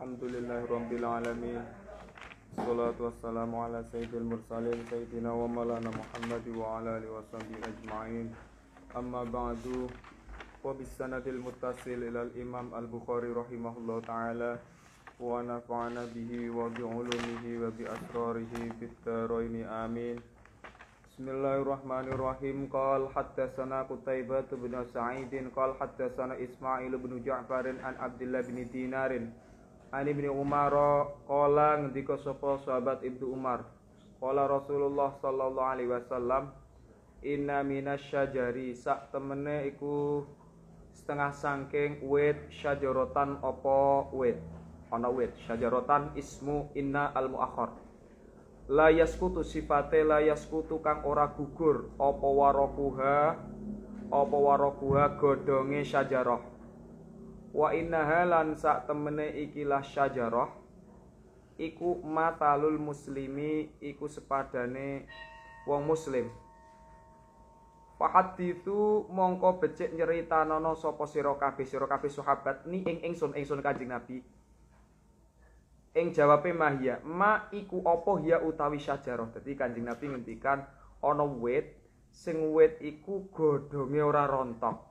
الحمد لله رب العالمين الصلاة والسلام على سيد المرسلين سيدنا ومولانا محمد وعلى آله وصحبه أجمعين أما بعد وبالسند المتصل إلى الإمام البخاري رحمه الله تعالى ونفعنا به وبعلومه وبأسراره في الدارين آمين سنة قتيبة بن سعيد قال حتى سنة إسماعيل بن جعفر عن عبد الله بن دينار An Ibnu Umar qala ngendika sapa sahabat Ibnu Umar qala Rasulullah sallallahu alaihi wasallam inna minasyajari sak temene iku setengah sangking wit syajarotan opo wit ana wit syajarotan ismu inna al muakhar la yaskutu sifate la yaskutu kang ora gugur opo warakuha opo warakuha godhonge syajarah wa inna halan sak temene ikilah syajarah iku matalul muslimi iku sepadane wong muslim itu mongko becik nono sopo siro kabeh siro kabeh sahabat ni ing ingsun sun Kanjeng Nabi ing mah ya ma iku opo ya utawi syajaroh jadi Kanjeng Nabi ngendikan ono wet sing wet iku godhonge ora rontok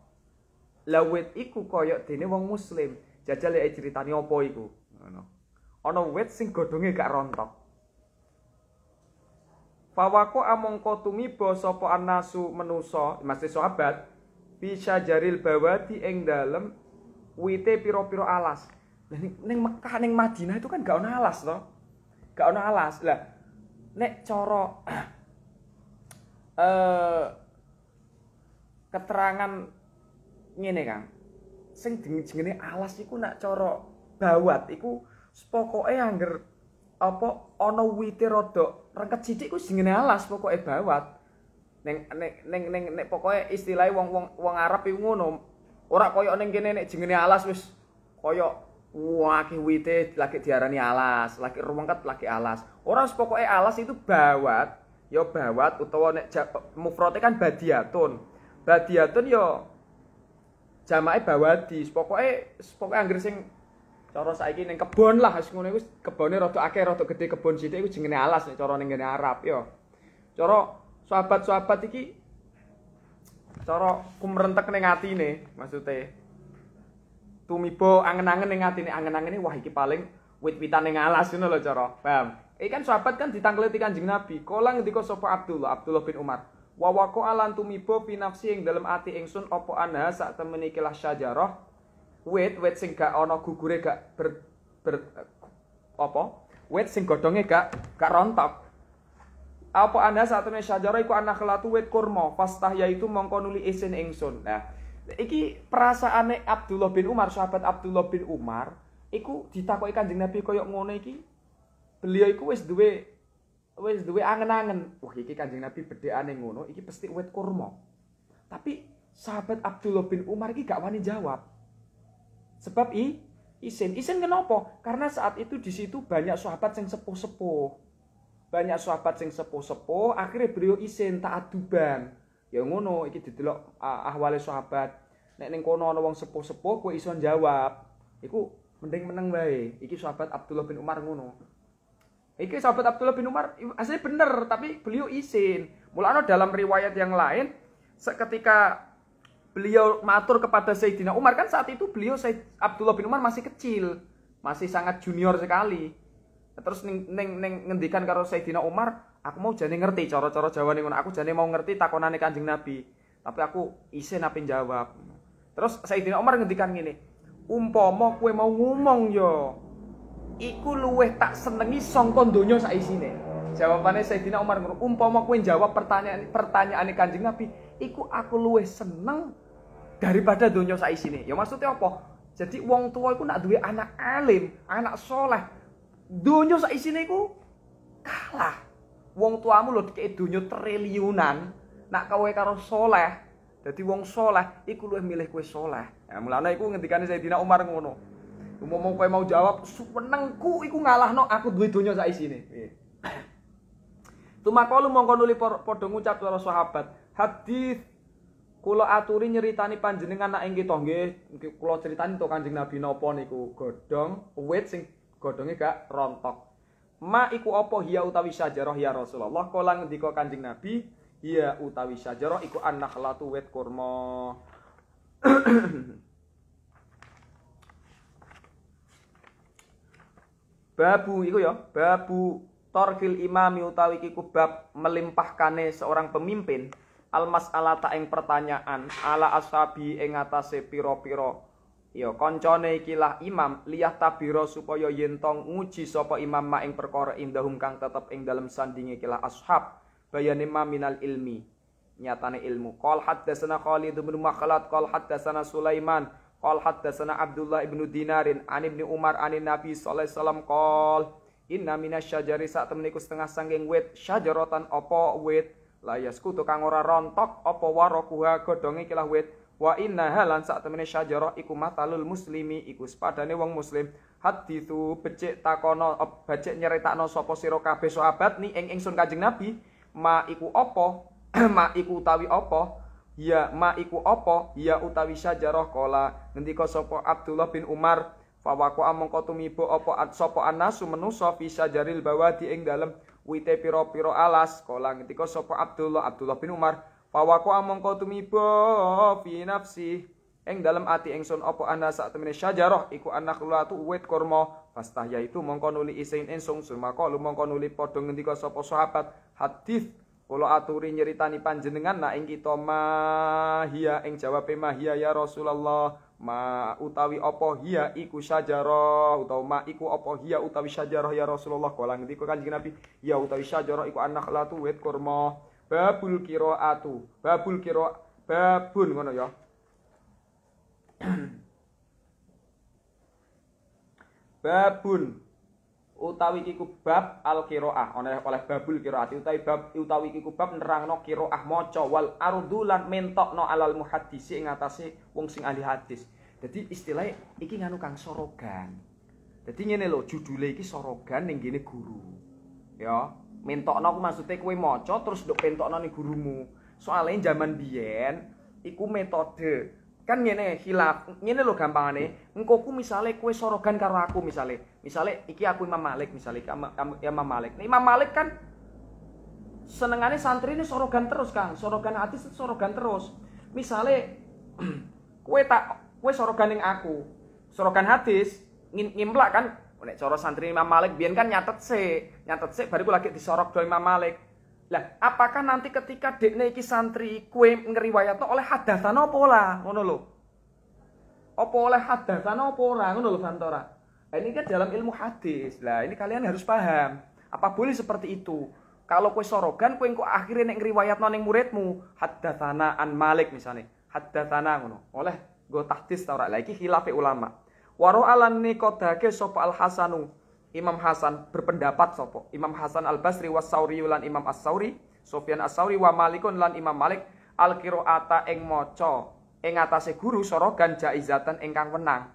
Lawit iku koyok dene wong muslim. Jajal ya ceritanya apa iku? Ngono. Ana wit sing godhonge gak rontok. Fawako amongko tumiba sapa anasu menuso masih sahabat, bisa jaril bawati eng dalam wite piro-piro alas. neng ning Mekah neng Madinah itu kan gak ono alas to. Gak ono alas. Lah nek coro, eh keterangan ngene Kang. Sing jenenge alas iku nak cara bawat iku pokoke angger apa ana wite rada rengket sithik ku jenenge alas pokoke bawat. Ning ning ning ning nek pokoke istilahe wong-wong wong Arab iku ngono. Ora kaya ning kene nek jenenge alas wis kaya wah wite lagi diarani alas, lagi rengket lagi alas. Ora pokoke alas itu bawat, ya bawat utawa nek mufrote kan badiatun. Badiatun ya jamae bawadi pokoke pokoke yang sing cara saiki ning kebon lah wis ngono iku kebone rada akeh rada gede kebon sithik iku jenenge alas nek cara ning ngene Arab ya cara sahabat-sahabat iki cara kumrentek ning atine maksude tumibo angen-angen ning atine angen-angen wah iki paling wit-witan ning alas ngono lho cara paham iki kan sahabat kan ditangkleti Kanjeng Nabi kala ngendika sapa Abdullah Abdullah bin Umar Wawaku alan tumibo pinafsi fi nafsi ing dalem ati ingsun apa anha saat temene kilah syajarah wet wit sing gak ono gugure gak ber, ber apa wet sing godhonge gak gak rontok apa anda saat ini syajarah iku anak kelatu wet kurmo pastah yaitu mongko nuli isin ingsun nah iki perasaane Abdullah bin Umar sahabat Abdullah bin Umar iku ditakoki Kanjeng Nabi koyok ngono iki beliau iku wis duwe wis duwe angen-angen. Wah, iki Kanjeng Nabi bedhekane ngono, iki pasti wet kurma. Tapi sahabat Abdullah bin Umar iki gak wani jawab. Sebab i isin. Isin kenapa? Karena saat itu di situ banyak sahabat yang sepuh-sepuh. Banyak sahabat yang sepuh-sepuh, akhirnya beliau isin taat duban. Ya ngono, iki didelok ah, ahwale sahabat. Nek ning kono ana wong sepuh-sepuh kowe iso jawab. Iku mending meneng wae. Iki sahabat Abdullah bin Umar ngono. Iki sahabat Abdullah bin Umar asli bener, tapi beliau izin. Mulano dalam riwayat yang lain, ketika beliau matur kepada Sayyidina Umar kan saat itu beliau Sayyid Abdullah bin Umar masih kecil, masih sangat junior sekali. Nah, terus neng neng, neng ngendikan karo Sayyidina Umar, aku mau jadi ngerti cara-cara Jawa nih, aku jadi mau ngerti takonane Kanjeng Nabi. Tapi aku izin apa jawab. Terus Sayyidina Umar ngendikan gini, umpomo kue mau ngomong yo, iku luweh tak senengi songkon donya sak isine. Jawabane Sayyidina Umar ngono, umpama kowe jawab pertanyaan pertanyaane Kanjeng Nabi, iku aku luweh seneng daripada donya sak isine. Ya maksudnya apa? Jadi wong tua iku nak duwe anak alim, anak soleh, donya sak isine iku kalah. Wong tuamu lho dikek donya triliunan, nak kowe karo soleh, jadi wong soleh iku luweh milih kowe soleh. Ya, mulane iku ngendikane Sayyidina Umar ngono. Ngomong kowe mau jawab, suwenengku iku ngalahno aku duwe donya sak isine. Nggih. Iya. Tumakalu mongko nuli padha ngucap para sahabat, hadis kula aturi nyeritani panjenengan nak ing kita nggih, kula critani to Kanjeng Nabi napa niku godhong wit sing godhonge gak rontok. Ma iku apa hiya utawi sajarah ya Rasulullah kala ngendika Kanjeng Nabi hia utawi sajarah iku anak latu wit kurma babu iku ya babu torkil imami utawi kiku bab melimpahkane seorang pemimpin almas masalah tak ing pertanyaan ala ashabi ing atase pira-pira ya koncone ikilah imam liyah tabiro supaya yentong tong nguji sapa imam ma ing perkara indahum kang tetep ing dalam sandinge ikilah ashab bayane ma minal ilmi nyatane ilmu qol haddatsana Khalid bin Makhlad qol haddatsana Sulaiman Qal haddatsana Abdullah ibnu Dinarin an ibni Umar an Nabi sallallahu alaihi wasallam qol inna minasy-syajari sak temeniku setengah sangking wit syajaratan apa wit la yaskutu kang ora rontok apa warokuha godhonge kilah wit wa inna halan sak temene syajarah iku matalul muslimi iku sepadane wong muslim hadithu becik takono eh, becik nyeritakno sapa sira kabeh sahabat ni ing ingsun Kanjeng Nabi ma iku apa ma iku utawi apa ya ma iku apa ya utawi sajarah kola ngendika sapa Abdullah bin Umar fawaqo amangka tumibo opo at sapa anasu menusa fi sajaril bawadi ing dalem wite pira-pira alas kala ngendika sapa Abdullah Abdullah bin Umar fawaqo among tumibo fi nafsi ing dalem ati ingsun opo ana sak temene sajarah iku anak latu wit kurma pastah yaitu mongko nuli isin ingsun sumaka lumangka nuli padha ngendika sapa sahabat hadis kalau aturi nyeritani panjenengan nak ing kita mahia ing jawab mahia ya Rasulullah ma utawi apa hia iku sajaroh, utawa ma iku apa hia utawi sajaroh ya Rasulullah kula ngendika Kanjeng Nabi ya utawi sajaroh, iku latu wit kurma babul qiraatu babul qira babun ngono ya babun utawi kiku bab al kiroah oleh oleh babul kiroati utawi bab utawi kiku bab nerangno kiroah maca wal ardu lan mentokno alal muhaddisi ing atase wong sing ahli hadis jadi istilahnya iki nganu kang sorogan jadi ngene lho judule iki sorogan ning gene guru ya mentokno ku maksudnya kowe maca terus nduk pentokno ning gurumu soalnya zaman biyen iku metode kan ngene hilaf ngene lo gampangane engko ku misale kue sorogan karo aku misale misale iki aku Imam Malik misale kamu Imam Malik nah, Imam Malik kan senengane santri ini sorogan terus Kang sorogan hati sorogan terus misale kue tak kue sorogan yang aku sorogan hadis ngimplak kan nek cara santri Imam Malik biyen kan nyatet se, nyatet baru gue lagi disorok doi Imam Malik lah, apakah nanti ketika dekne iki santri kue ngeriwayatno oleh hadatsana apa ora? Ngono lho. Apa oleh hadatsana apa ora? Ngono lho Santora. ini kan dalam ilmu hadis. Lah, ini kalian harus paham. Apa boleh seperti itu? Kalau kue sorogan, kue kok akhirnya neng ngeriwayatno noning muridmu, hadatsana an Malik misalnya. Hadatsana ngono. Oleh gue tahdis tau lagi Lah ulama. Waro alani kota sapa al Hasanu Imam Hasan berpendapat sopo. Imam Hasan Al Basri was Sauri lan Imam As Sauri, Sofian As Sauri wa Malikun lan Imam Malik al qiraata eng moco eng atase guru sorogan jaizatan engkang wenang.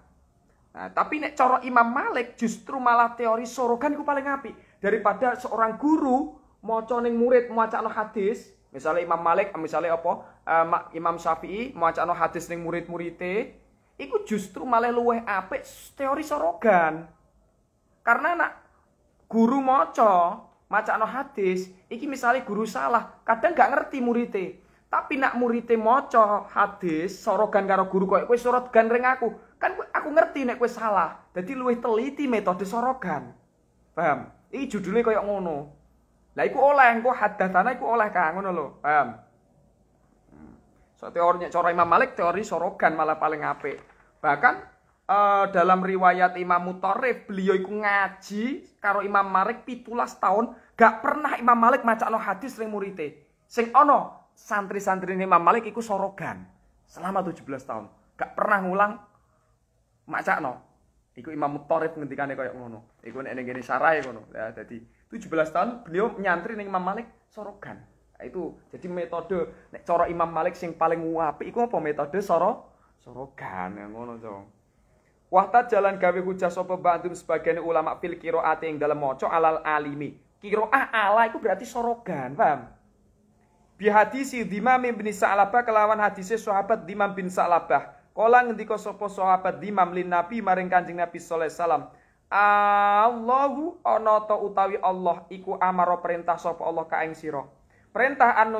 Nah, tapi nek coro Imam Malik justru malah teori sorogan ku paling api daripada seorang guru moco neng murid maca hadis Misalnya Imam Malik, misalnya apa? Uh, Imam Syafi'i maca hadis neng murid murite iku justru malah luweh apik teori sorogan. Karena nak guru moco, no hadis, iki misalnya guru salah, kadang nggak ngerti murite. Tapi nak murite moco hadis, sorogan karo guru kok kowe sorogan ring aku. Kan aku ngerti nek kowe salah. Jadi luwih teliti metode sorogan. Paham? Iki judulnya koyo ngono. Lah iku oleh engko hadatana iku oleh Kang ngono lho. Paham? Hmm. So teorinya cara Imam Malik teori sorogan malah paling apik. Bahkan uh, dalam riwayat Imam Mutarif beliau itu ngaji karo Imam Malik pitulas tahun gak pernah Imam Malik no hadis ring murite sing ono santri-santri Imam Malik iku sorogan selama 17 tahun gak pernah ngulang no iku Imam Mutarif ngendikane kayak ngono iku nek ning sarai ngono ya tujuh 17 tahun beliau nyantri ning Imam Malik sorogan itu jadi metode nek cara Imam Malik sing paling apik iku apa metode soro sorogan ya ngono to Wahta jalan gawe hujah sapa ba'dhum sebagian ulama fil qiraati ing dalam maca alal alimi. Qiraah ala itu berarti sorogan, paham? Bi hadisi Dimam bin Sa'labah kelawan hadise sahabat Dimam bin Sa'labah. Kala ngendiko sapa sahabat Dimam lin Nabi maring Kanjeng Nabi soleh salam. Allahu onoto utawi Allah iku amaro perintah sapa Allah ka ing Perintah an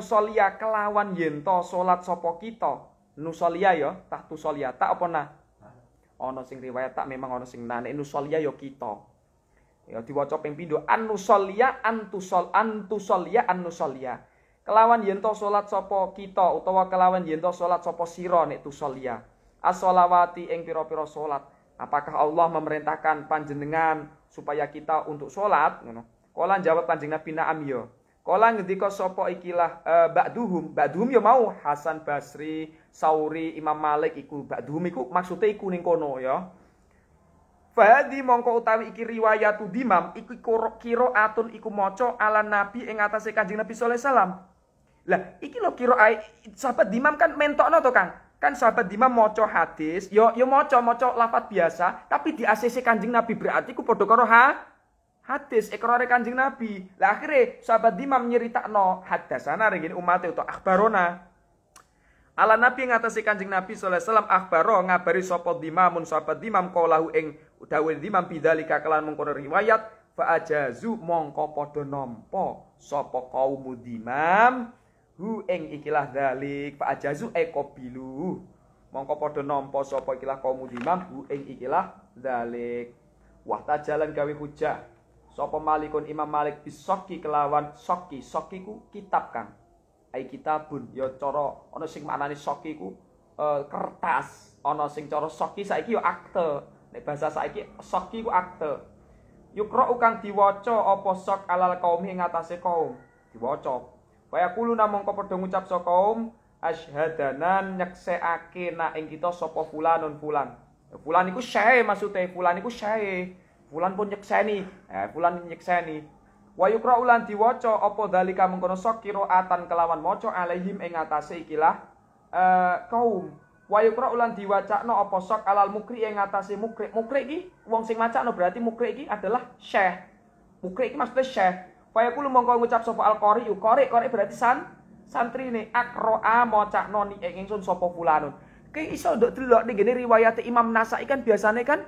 kelawan yento to salat sapa kita. Nusolia yo ya, tahtu solia, tak apa nah ana sing riwayat tak memang ana sing nane nusolia yo kita ya diwaca ping pindho anusolia antusol antusolia anusolia kelawan yen to salat sapa kita utawa kelawan yen to salat sapa sira nek tusolia as-shalawati ing pira-pira salat apakah Allah memerintahkan panjenengan supaya kita untuk salat ngono kala jawab kanjeng Nabi na'am yo iya. Kala ngendika sapa ikilah uh, ba'duhum, ba'duhum ya mau Hasan Basri, Sauri, Imam Malik iku ba'duhum iku maksudnya iku ning kono ya. Fadi mongko utawi iki riwayat dimam iku kira atun iku maca ala Nabi ing atase Kanjeng Nabi sallallahu alaihi wasallam. Lah iki lho kira sahabat dimam kan mentokno to Kang. Kan sahabat dimam maca hadis, yo ya, yo ya maca maca lafat biasa, tapi di ACC Kanjeng Nabi berarti ku padha karo ha hadis ikrare Kanjeng Nabi. Lah akhirnya sahabat Imam no hadasana ringin umat utawa akbarona. Ala Nabi ngatasi Kanjeng Nabi sallallahu alaihi wasallam akbaro ngabari sapa Dimamun sahabat Dimam kaulahu ing dawuh Dimam pidali kelan mengkono riwayat fa ajazu mongko podo nompo sopo kau Dimam hu eng ikilah dalik fa ajazu ekobilu mongko podo nompo sopo ikilah kau mudimam, hu eng ikilah dalik wah jalan gawe hujah Sopo malikun imam malik bisoki kelawan soki sokiku kitab kang ai kitabun yo coro ono sing maknani soki e, kertas ono sing coro soki saiki yo akte nek bahasa saiki soki ku akte yukro ukang diwaca apa sok alal kaum ing atase kaum diwaca kaya kulo namung padha ngucap sok kaum asyhadanan nyekseake nak ing kita sapa fulanun fulan fulan iku syae maksude fulan iku syae Fulan pun nyekseni, eh fulan nyekseni. Wa Ulan diwaca apa dalika mengkono sok atan kelawan maca alaihim ing atase ikilah eh, kaum. Wa Ulan no apa sok alal mukri ing atase mukri. Mukri iki wong sing macakno berarti mukri iki adalah syekh. Mukri iki maksudnya syekh. Wa yaqulu mongko ngucap sapa al-qari yu qari berarti san santri ne akroa maca ni ing ingsun sapa fulanun. Kayak iso ndok delok ning riwayat Imam Nasai kan biasane kan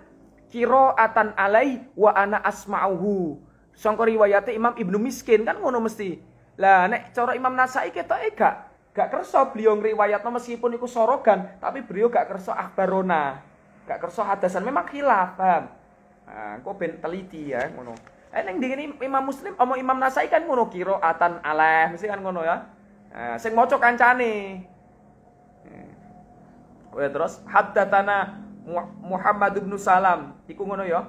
atan alai wa ana asma'uhu. Songko riwayate Imam Ibnu Miskin kan ngono mesti. Lah nek cara Imam Nasai kita gak gak kerso beliau ngriwayatno meskipun iku sorogan, tapi beliau gak kerso akbarona. Gak kerso hadasan memang khilaf, paham? Nah, kok ben teliti ya ngono. Eh ning dingene Imam Muslim omo Imam Nasai kan ngono atan alai, mesti kan ngono ya. Nah, sing maca kancane. Nah. Eh, Oke terus hadatana Muhammad bin Salam iku ngono ya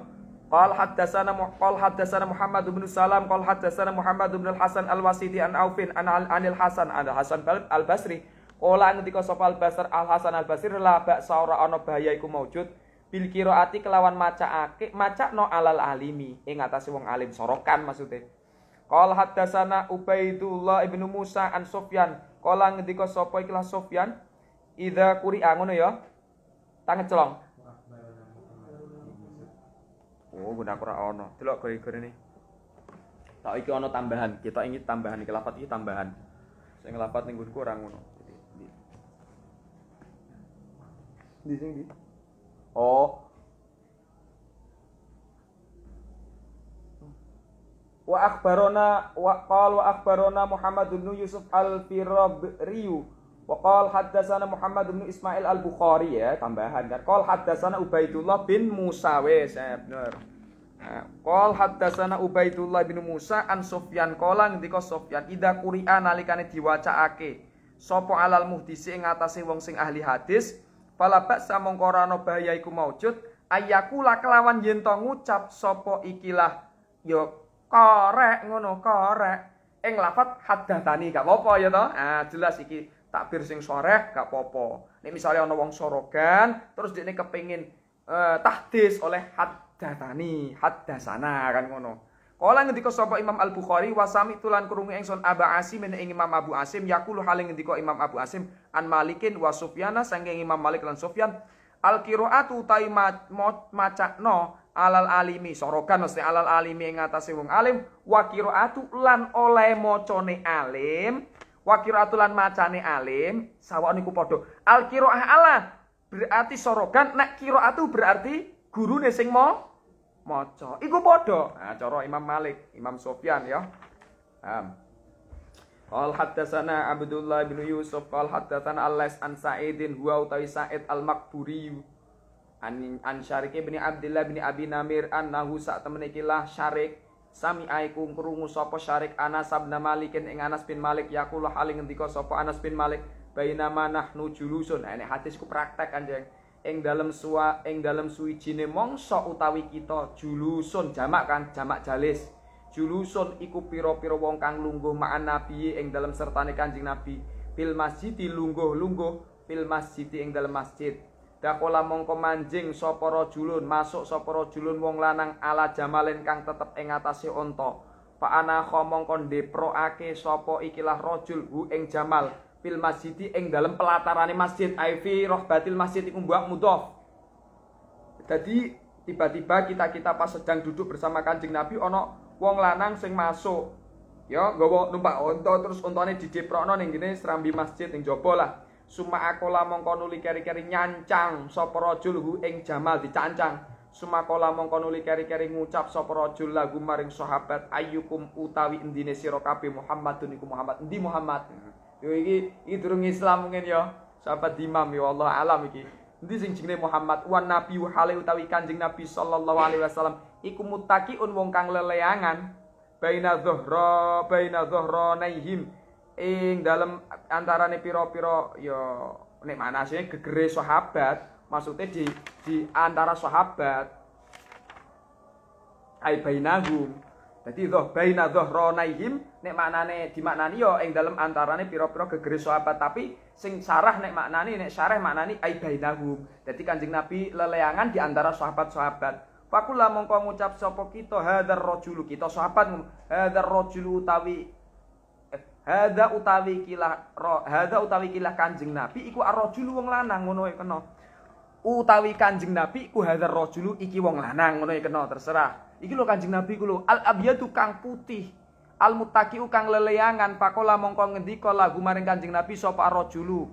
Qal haddatsana qal haddatsana Muhammad bin Salam qal haddatsana Muhammad bin Al-Hasan Al-Wasiti an Aufin an Anil Hasan an Hasan Al-Basri Qala ngendika sapa Al-Basr Al-Hasan Al-Basri la ba saura ana bahaya iku maujud bil qiraati kelawan maca maca no alal alimi ing atase wong alim sorokan maksudnya Qal haddatsana Ubaidullah ibnu Musa an Sufyan Qala ngendika sapa ikhlas Sufyan Idza quri'a ngono ya celong. Oh, guna aku ono, ono. Delok gore ini. Tak iki ono tambahan. Kita ingin tambahan iki lafat iki tambahan. Saya ngelapat ning nggonku ora ngono. Di sini. Oh. wa akhbarona wa kal wa akhbarona Muhammad bin Yusuf al riu. wa kal haddatsana Muhammad bin Ismail al-Bukhari ya tambahan kan hadasana haddatsana Ubaidullah bin Musawes. ya bener Qol haddatsana Ubaidullah bin Musa an sofyan qala ngendika sofyan ida quri'a nalikane diwacaake sopo alal muhdisi ing atasi wong sing ahli hadis fala samongkorano mongko ora ana bahaya maujud ayakula kelawan yen ngucap ikilah yo ya, korek ngono korek ing lafat haddatani gak apa ya to ah jelas iki takbir sing sore gak popo ini misalnya ono wong sorogan terus dekne kepengin eh, tahdis oleh had datani hatta sana kan ngono. Kala ngendika sapa Imam Al Bukhari wasami tulan kerungu engson Abu Asim ing Imam Abu Asim yaqulu hale ngendika Imam Abu Asim an Malikin wa Sufyana sangking Imam Malik lan Sufyan al qiraatu ta no alal alimi sorokan mesti alal alimi ing atase wong alim wa qiraatu lan oleh macane alim wa qiraatu lan macane alim sawak niku padha al qiraah ala berarti sorokan nek qiraatu berarti gurune sing mau maca. Iku padha. Nah, cara Imam Malik, Imam Sofyan ya. Um. Qal Abdullah bin Yusuf qal haddatsana Al-Lais an Sa'idin huwa utawi Sa'id al makburi an an Syarik bin Abdullah bin Abi Namir annahu sak temene kilah Syarik sami aiku krungu sopo Syarik Anas bin Malik ing Anas bin Malik yaqulu hal ngendika sapa Anas bin Malik nama nahnu julusun nah, ini hadisku praktek anjing ing dalam sua ing dalam suwijine mangsa utawi kita julusun jamak kan jamak jalis julusun iku pira-pira wong kang lungguh ma'an nabi ing dalam sertane kanjeng nabi fil masjid lungguh-lungguh fil masjid ing dalam masjid dakola mongko manjing sapa julun masuk sapa julun wong lanang ala jamalen kang tetep ing atase onto fa ana khomong kon deproake sapa ikilah rajul hu ing jamal fil masjid ing dalam pelatarane masjid roh batil masjid iku mbak mudhof jadi tiba-tiba kita kita pas sedang duduk bersama kanjeng nabi ono wong lanang sing masuk ya nggawa numpak onto terus ontone didiprokno ning jenis serambi masjid ning jaba lah suma akola mongko nuli keri-keri nyancang sapa rajul hu ing jamal dicancang akola mongko nuli keri-keri ngucap sapa rajul lagu maring sahabat ayyukum utawi endine sira kabeh Muhammadun iku Muhammad endi Muhammad hmm. Yo iki iki durung Islam mungkin yo. Sahabat Imam ya Allah alam iki. Endi sing jenenge Muhammad wan Nabi hale utawi Kanjeng Nabi sallallahu alaihi wasallam iku mutakiun wong kang leleangan baina dhuhra baina dhuhranaihim ing dalem antarane pira-pira yo nek manasine gegere sahabat maksudnya di di antara sahabat ai bainahum jadi doh baina dhahronaihim nek maknane dimaknani yo ya ing dalem antarane pira-pira gegere sahabat tapi sing sarah nek maknani nek sarah maknani ai bainahum. Jadi Kanjeng Nabi leleangan di antara sahabat-sahabat. Fakula mongko ngucap sapa kita hadzal rajulu kita sahabat hadzal rojulu utawi eh, Hada utawi kilah ro, hada utawi kilah Kanjeng Nabi iku arrajulu wong lanang ngono e kena. Utawi Kanjeng Nabi iku hada rajulu iki wong lanang ngono e kena terserah. Iki lo Kanjeng Nabi ku lho, al abyadu kang putih, al Mutaki kang leleangan. pakola mongkong ngendika lagu maring Kanjeng Nabi sapa rajulu,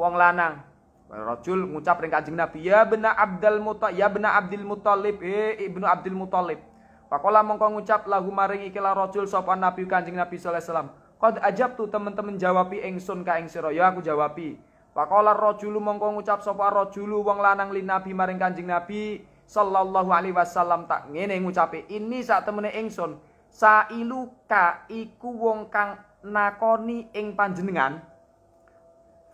wong lanang. Rajul ngucap ring Kanjeng Nabi, ya bena Abdul Muta ya bena Abdul Muttalib, eh Ibnu Abdul Mutalib. Pakola mongkong ngucap lagu maring ikilah rajul sapa Nabi Kanjeng Nabi sallallahu alaihi wasallam. ajab tu temen-temen jawabi engsun ka ing ya aku jawabi. Pakola rajulu mongko ngucap sapa rajulu wong lanang lin Nabi maring Kanjeng Nabi, sallallahu alaihi wasallam tak ngene ngucape ini sak temene ingsun sailuka iku wong kang nakoni ing panjenengan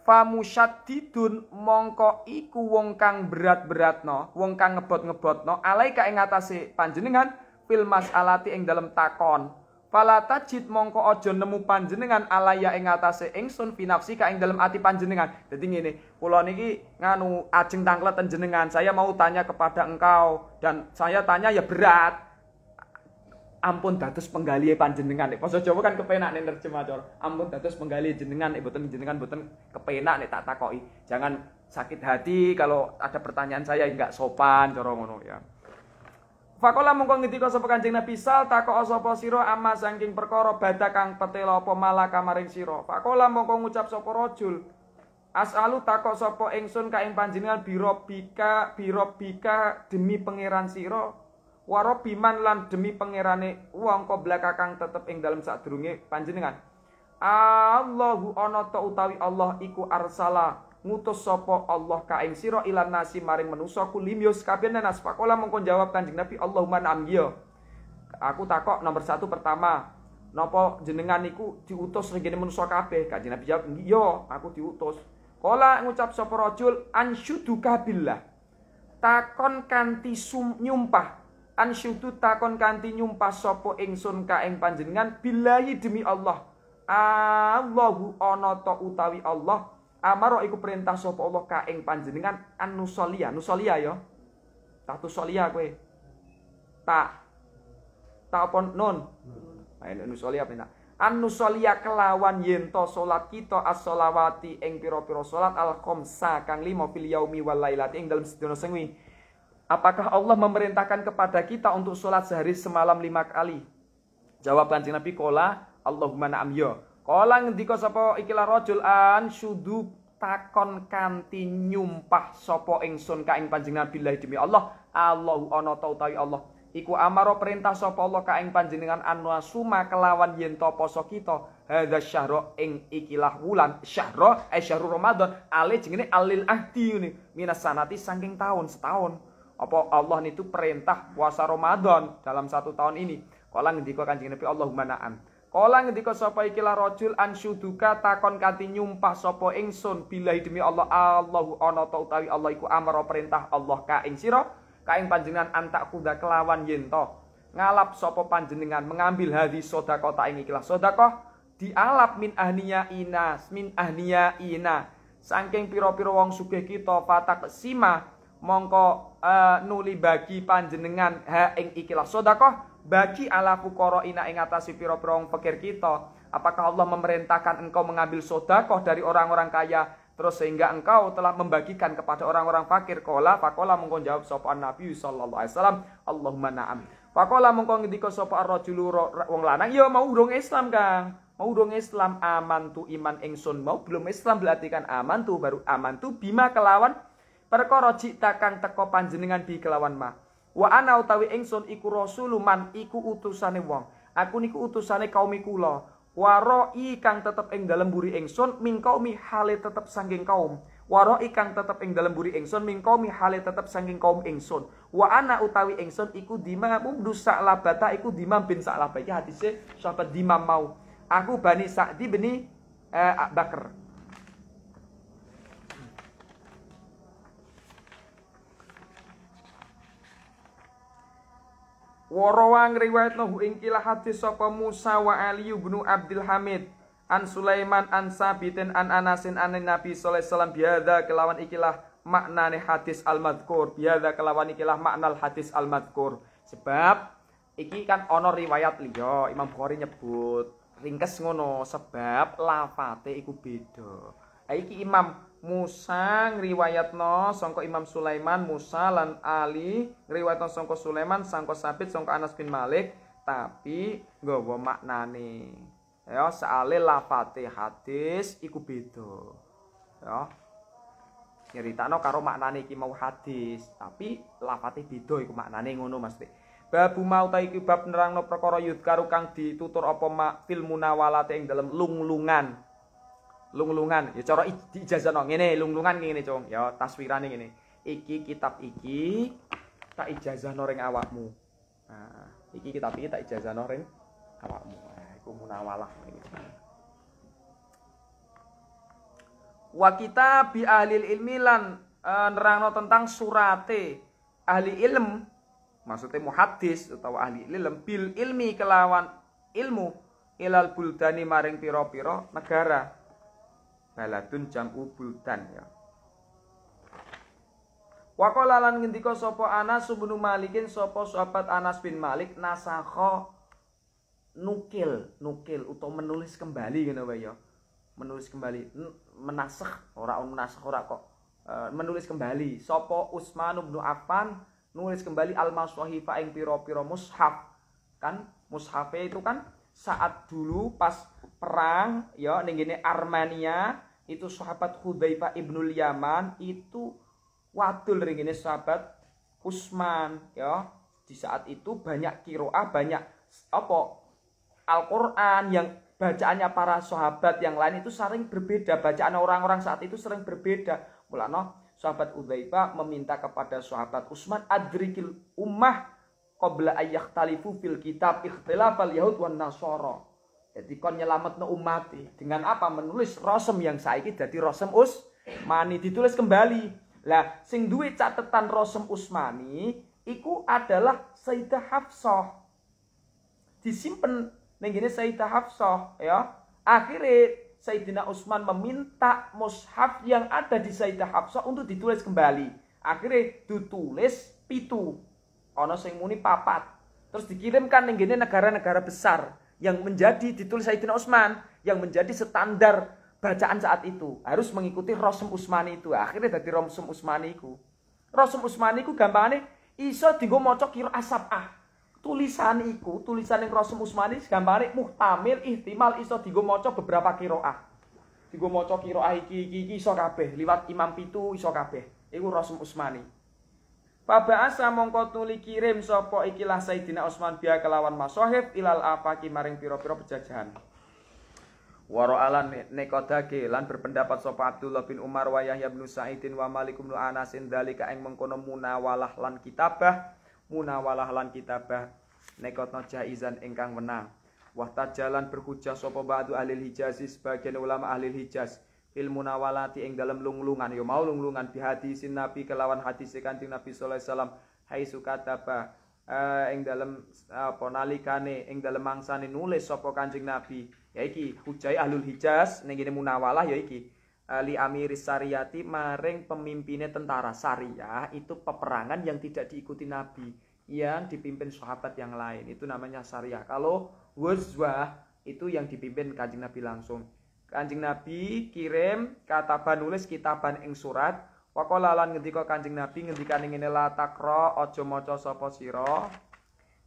famusyaddidun mongko iku wong kang berat-beratno wong kang ngebot-ngebotno alaika ing atase panjenengan fil masalati ing dalam takon Fala tajid mongko ojo nemu panjenengan alaya ing atase ingsun finafsi ka ing dalam ati panjenengan. Dadi ngene, kula niki nganu ajeng tangklet panjenengan. Saya mau tanya kepada engkau dan saya tanya ya berat. Ampun dados penggali panjenengan. Nek poso Jawa kan kepenak nek nerjemah cor. Ampun dados penggali jenengan nek boten jenengan boten kepenak nek tak takoki. Jangan sakit hati kalau ada pertanyaan saya enggak sopan cara ngono ya. Fakola mongko ngitiko sapa Kanjeng Nabi sal takok sapa siro ama sangking perkara bata kang petela opo malah kamaring sira. Fakola mongko ngucap sapa rajul As'alu takok sapa kain ka ing panjenengan biro bika demi pangeran Waro warobiman lan demi pangerane wong kobla kakang tetep ing dalem sadurunge panjenengan. Allahu ana ta utawi Allah iku arsalah ngutus sopo Allah kaing sira ilan nasi maring manusa kulimius kabeh nas pakola mongko jawab Kanjeng Nabi Allahumma na'am iya. Aku takok nomor satu pertama, nopo jenengan diutus ning kene manusa kabeh? Kanjeng Nabi jawab, yo iya, aku diutus." kola ngucap sopo rajul ansyuduka kabillah Takon kanti sum, nyumpah. Ansyudu takon kanti nyumpah sopo ingsun ka ing panjenengan billahi demi Allah. Allahu ana utawi Allah Amaro iku perintah sapa Allah ka ing panjenengan Anusolia. nusolia, yo. Ya. Tak tusolia kowe. Tak tak apa nun. Ayo nah, nusolia pina anusolia kelawan yen to salat kita as shalawati ing pira-pira salat al khamsa kang lima fil yaumi wal lailati ing dalem sedina sengwi. Apakah Allah memerintahkan kepada kita untuk salat sehari semalam lima kali? Jawab Kanjeng Nabi kola Allahumma na'am yo. Ya. Kala ngendika sapa ikilah rajul an takon kanti nyumpah sapa ingsun ka ing panjenengan billahi demi Allah Allahu ana ta utawi ya Allah iku amaro perintah sapa Allah ka ing panjenengan anwa suma kelawan yen ta poso kita hadza ing ikilah wulan syahro eh syahrul ramadan ale jenenge alil ahdi ngene minas sanati saking tahun setahun apa Allah itu perintah puasa Ramadan dalam satu tahun ini kala ngendika kanjeng Nabi Allahumma na'am Kala ngendika sapa ikilah rajul syuduka takon kanthi nyumpah sapa ingsun billahi demi Allah Allahu ana ta utawi Allah iku amara perintah Allah ka ing sira ka ing panjenengan antak kuda kelawan yen ngalap sapa panjenengan mengambil hadi sedekah ta ing ikilah sedekah dialap min ahniya inas min ahniya ina saking pira-pira wong sugih kita fatak sima mongko uh, nuli bagi panjenengan ha ing ikilah sedekah bagi ala fukoro ina ingatasi piro pira pekir kita apakah Allah memerintahkan engkau mengambil sodakoh dari orang-orang kaya terus sehingga engkau telah membagikan kepada orang-orang fakir kola fakola mengkon jawab sopan Nabi sallallahu alaihi wasallam Allahumma na'am fakola mengkon ngendika sopan rojulur wong lanang ya mau urung Islam Kang mau urung Islam aman tu iman engson mau belum Islam berarti kan aman tu baru aman tu bima kelawan perkoro cita kang teko panjenengan bi kelawan mah Wa ana utawi ingsun iku rasuluman iku utusane wong. Aku niku utusane kaum kula. Waroi kang tetep ing dalem buri ingsun min qaumi hale tetep sangking kaum. Waroi kang tetep ing dalem buri ingsun min qaumi hale tetep sangking kaum ingsun. Wa ana utawi ingsun iku dimam mubdu sa'labata iku dimam bin sa'labah. Iki hadise sahabat dima mau. Aku bani Sa'di bini eh, Bakar. Warawang riwayat nahu ing hadis sapa Musa wa Ali bin Abdul Hamid an Sulaiman an Sabitin an Anasin an Nabi sallallahu alaihi wasallam kelawan ikilah maknane hadis al madkur biada kelawan ikilah maknal hadis al madkur sebab iki kan ana riwayat liya Imam Bukhari nyebut ringkes ngono sebab lafate iku beda iki Imam Musa ngriwayatno sangka Imam Sulaiman Musa lan Ali ngriwayatno sangka Sulaiman sangka Sabit sangka Anas bin Malik tapi nggawa maknane ya seale lafate hadis iku beda ya nyeritakno karo maknane iki mau hadis tapi lafate beda iku maknane ngono Mas Babu mau ta iki bab nerangno perkara yud karo kang ditutur apa mak fil munawalate ing dalem lunglungan lunglungan ya cara diijazahno ngene lunglungan lungan ngene cung ya taswirane ngene iki kitab iki tak ijazahno ring awakmu nah iki kitab iki tak ijazahno ring awakmu nah iku munawalah wa kita bi ahli ilmi lan e, nerangno tentang surate ahli ilm maksudnya muhaddis atau ahli ilm bil ilmi kelawan ilmu ilal buldani maring piro-piro negara Baladun jam'u buldan ya. Wakola lan ngendika sapa Anas bin Malikin sopo sahabat Anas bin Malik nasakha nukil nukil atau menulis kembali ngono wae ya. Menulis kembali menasakh ora menasak ora kok e, menulis kembali sopo Utsman bin Affan nulis kembali al-maswahifa ing pira-pira mushaf kan mushafe itu kan saat dulu pas perang ya ning gene Armenia itu sahabat Hudzaifah ibnul Yaman itu wadul ning gene sahabat Usman ya di saat itu banyak kiroah banyak apa Al-Qur'an yang bacaannya para sahabat yang lain itu sering berbeda bacaan orang-orang saat itu sering berbeda mulano sahabat Hudzaifah meminta kepada sahabat Usman adrikil ummah qabla tali fil kitab ikhtilafal yahud wan nasara jadi kon no umati dengan apa? Menulis rosem yang saiki jadi rosem us mani ditulis kembali. Lah sing duwe catatan rosem Usmani iku adalah Sayyidah Hafsah. disimpan ning gene Sayyidah Hafsah ya. Akhirnya Sayyidina Utsman meminta mushaf yang ada di Sayyidah Hafsah untuk ditulis kembali. Akhirnya ditulis pitu. Ono sing muni papat. Terus dikirimkan ning gene negara-negara besar yang menjadi ditulis Sayyidina Utsman yang menjadi standar bacaan saat itu harus mengikuti Rosum Usmani itu akhirnya dari Rosum Usmani itu Rosum Usmani itu gampangannya iso digo mocok kiro asabah tulisan iku tulisan yang Rosum Usmani gampangannya muhtamil ihtimal iso digo mocok beberapa kiroah dienggo maca kiroah iki iki, iki iso kabeh liwat imam pitu iso kabeh iku Rosum Usmani Paba'asa mongko tuli kirim sopo ikilah Sayyidina Osman biya kelawan masohif ilal afaqi maring pira piro pejajahan. Waro alan nekodake lan berpendapat sapa Abdullah bin Umar wa Yahya bin Sa'idin wa Malik bin Anas dalika eng mengkono munawalah lan kitabah munawalah lan kitabah nekotno jaizan ingkang menang. Wah tajalan berhujah sapa ba'du ahli Hijazi sebagian ulama ahli Hijaz ilmu nawalati ing dalam lunglungan yo ya mau lunglungan bi hadisin nabi kelawan hadis kanjeng nabi sallallahu alaihi wasallam hai sukataba eh, ing ponalikan apa nalikane ing mangsa mangsane nulis sapa kanjeng nabi ya iki hujai ahlul hijaz ning kene munawalah ya iki eh, li amiri syariati maring pemimpinnya tentara syariah itu peperangan yang tidak diikuti nabi yang dipimpin sahabat yang lain itu namanya syariah kalau wuzwah itu yang dipimpin kanjeng nabi langsung Kanjeng Nabi kirim kataban nulis kitaban ing surat Wakola lan ngendika Kanjeng Nabi ngendikane ngene la takra aja maca sapa sira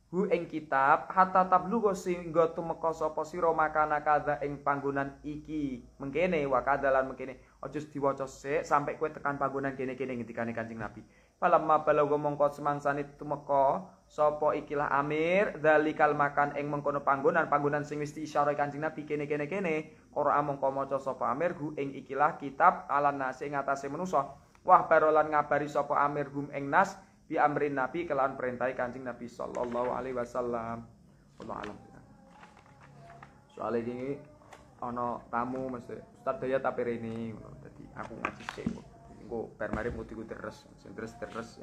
hu ing kitab hatta tablugo singgo tumeka sapa sira makana kadza ing panggunan iki mengkene wakadalan kadalan mengkene aja diwaca sik sampai kue tekan panggunan kene-kene ngendikane Kanjeng Nabi ma balogo mongko semangsane tumeko sopo ikilah amir dalikal makan eng mengkono panggunan panggunan sing wis diisyarahi Kanjeng napi kene kene kene Orang mongko maca sapa Amir hu ing ikilah kitab ala nasi ing atase manusa. Wah barolan ngabari sapa Amir gum ing nas bi amrin Nabi kelawan perintah Kanjeng Nabi sallallahu alaihi wasallam. Allah alam. Soale iki ana tamu mesti Ustaz Daya tapi rene ngono. Dadi aku ngaji sik engko permarip muti ku terus, sing terus. deres